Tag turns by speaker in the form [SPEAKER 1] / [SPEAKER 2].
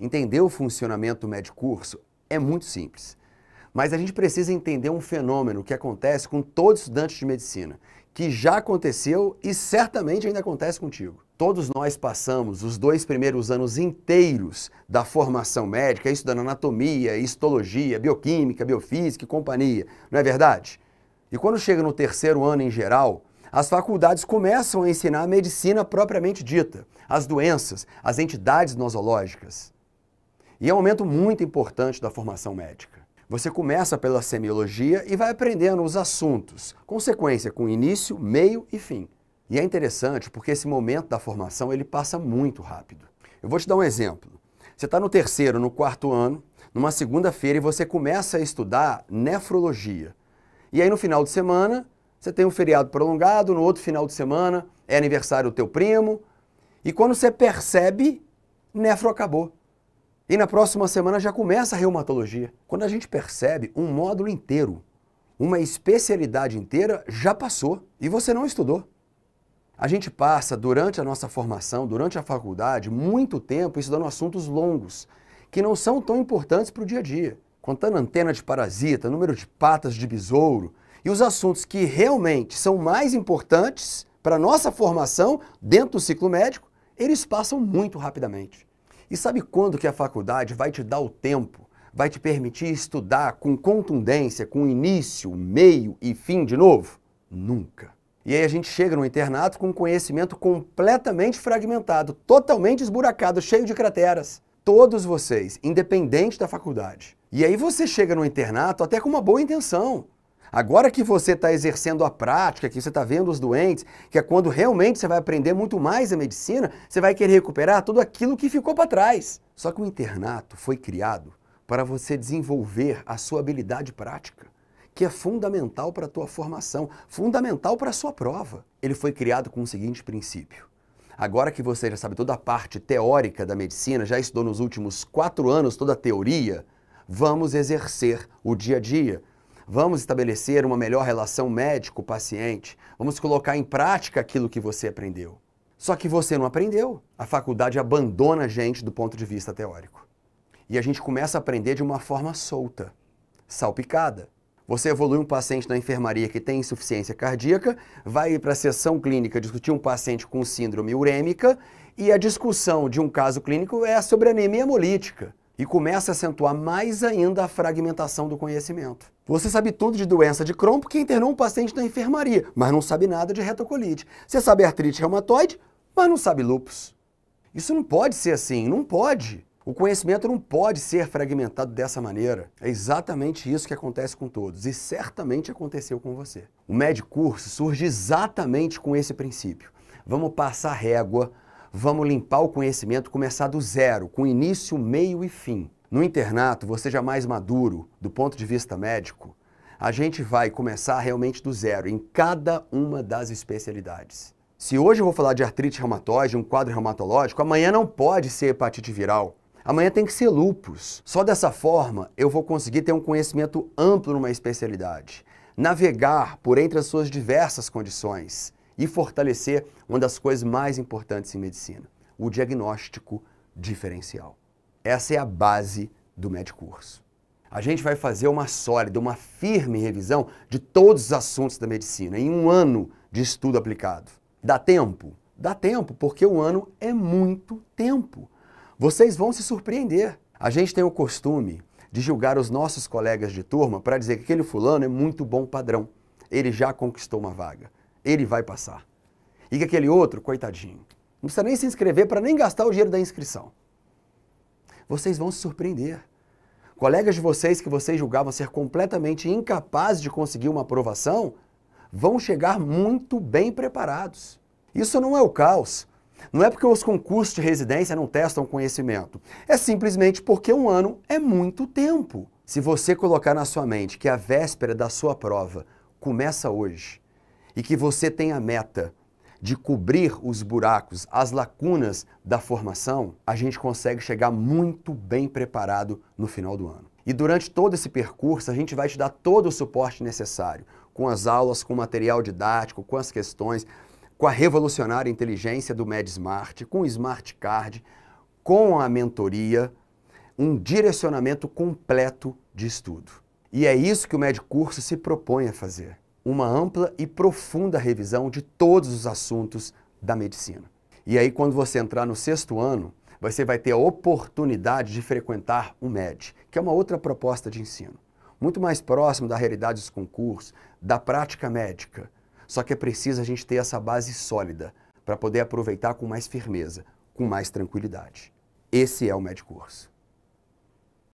[SPEAKER 1] Entender o funcionamento do curso é muito simples. Mas a gente precisa entender um fenômeno que acontece com todo estudante de medicina, que já aconteceu e certamente ainda acontece contigo. Todos nós passamos os dois primeiros anos inteiros da formação médica estudando anatomia, histologia, bioquímica, biofísica e companhia, não é verdade? E quando chega no terceiro ano em geral, as faculdades começam a ensinar a medicina propriamente dita, as doenças, as entidades nosológicas. E é um momento muito importante da formação médica. Você começa pela semiologia e vai aprendendo os assuntos, consequência com início, meio e fim. E é interessante porque esse momento da formação ele passa muito rápido. Eu vou te dar um exemplo. Você está no terceiro, no quarto ano, numa segunda-feira e você começa a estudar nefrologia. E aí no final de semana você tem um feriado prolongado, no outro final de semana é aniversário do teu primo. E quando você percebe, nefro acabou. E na próxima semana já começa a reumatologia. Quando a gente percebe um módulo inteiro, uma especialidade inteira já passou e você não estudou. A gente passa durante a nossa formação, durante a faculdade, muito tempo estudando assuntos longos, que não são tão importantes para o dia a dia. Contando antena de parasita, número de patas de besouro, e os assuntos que realmente são mais importantes para a nossa formação dentro do ciclo médico, eles passam muito rapidamente. E sabe quando que a faculdade vai te dar o tempo, vai te permitir estudar com contundência, com início, meio e fim de novo? Nunca. E aí a gente chega no internato com um conhecimento completamente fragmentado, totalmente esburacado, cheio de crateras. Todos vocês, independente da faculdade. E aí você chega no internato até com uma boa intenção. Agora que você está exercendo a prática, que você está vendo os doentes, que é quando realmente você vai aprender muito mais a medicina, você vai querer recuperar tudo aquilo que ficou para trás. Só que o internato foi criado para você desenvolver a sua habilidade prática, que é fundamental para a tua formação, fundamental para a sua prova. Ele foi criado com o seguinte princípio. Agora que você já sabe toda a parte teórica da medicina, já estudou nos últimos quatro anos toda a teoria, vamos exercer o dia a dia, Vamos estabelecer uma melhor relação médico-paciente. Vamos colocar em prática aquilo que você aprendeu. Só que você não aprendeu. A faculdade abandona a gente do ponto de vista teórico. E a gente começa a aprender de uma forma solta, salpicada. Você evolui um paciente na enfermaria que tem insuficiência cardíaca, vai para a sessão clínica discutir um paciente com síndrome urêmica e a discussão de um caso clínico é sobre anemia hemolítica e começa a acentuar mais ainda a fragmentação do conhecimento. Você sabe tudo de doença de Crohn porque internou um paciente na enfermaria, mas não sabe nada de retocolite. Você sabe artrite reumatoide, mas não sabe lupus. Isso não pode ser assim, não pode. O conhecimento não pode ser fragmentado dessa maneira. É exatamente isso que acontece com todos e certamente aconteceu com você. O Médico Curso surge exatamente com esse princípio. Vamos passar régua Vamos limpar o conhecimento, começar do zero, com início, meio e fim. No internato, você já é mais maduro, do ponto de vista médico, a gente vai começar realmente do zero em cada uma das especialidades. Se hoje eu vou falar de artrite reumatoide, um quadro reumatológico, amanhã não pode ser hepatite viral. Amanhã tem que ser lupus. Só dessa forma eu vou conseguir ter um conhecimento amplo numa especialidade, navegar por entre as suas diversas condições e fortalecer uma das coisas mais importantes em medicina, o diagnóstico diferencial. Essa é a base do Medicurso. A gente vai fazer uma sólida, uma firme revisão de todos os assuntos da medicina em um ano de estudo aplicado. Dá tempo? Dá tempo, porque um ano é muito tempo. Vocês vão se surpreender. A gente tem o costume de julgar os nossos colegas de turma para dizer que aquele fulano é muito bom padrão. Ele já conquistou uma vaga ele vai passar. E que aquele outro, coitadinho, não precisa nem se inscrever para nem gastar o dinheiro da inscrição. Vocês vão se surpreender. Colegas de vocês que vocês julgavam ser completamente incapazes de conseguir uma aprovação vão chegar muito bem preparados. Isso não é o caos. Não é porque os concursos de residência não testam conhecimento. É simplesmente porque um ano é muito tempo. Se você colocar na sua mente que a véspera da sua prova começa hoje, e que você tem a meta de cobrir os buracos, as lacunas da formação, a gente consegue chegar muito bem preparado no final do ano. E durante todo esse percurso, a gente vai te dar todo o suporte necessário, com as aulas, com o material didático, com as questões, com a revolucionária inteligência do MedSmart, com o Smart Card, com a mentoria, um direcionamento completo de estudo. E é isso que o MedCurso se propõe a fazer uma ampla e profunda revisão de todos os assuntos da medicina. E aí, quando você entrar no sexto ano, você vai ter a oportunidade de frequentar um MED, que é uma outra proposta de ensino, muito mais próximo da realidade dos concursos, da prática médica. Só que é preciso a gente ter essa base sólida para poder aproveitar com mais firmeza, com mais tranquilidade. Esse é o MED Curso.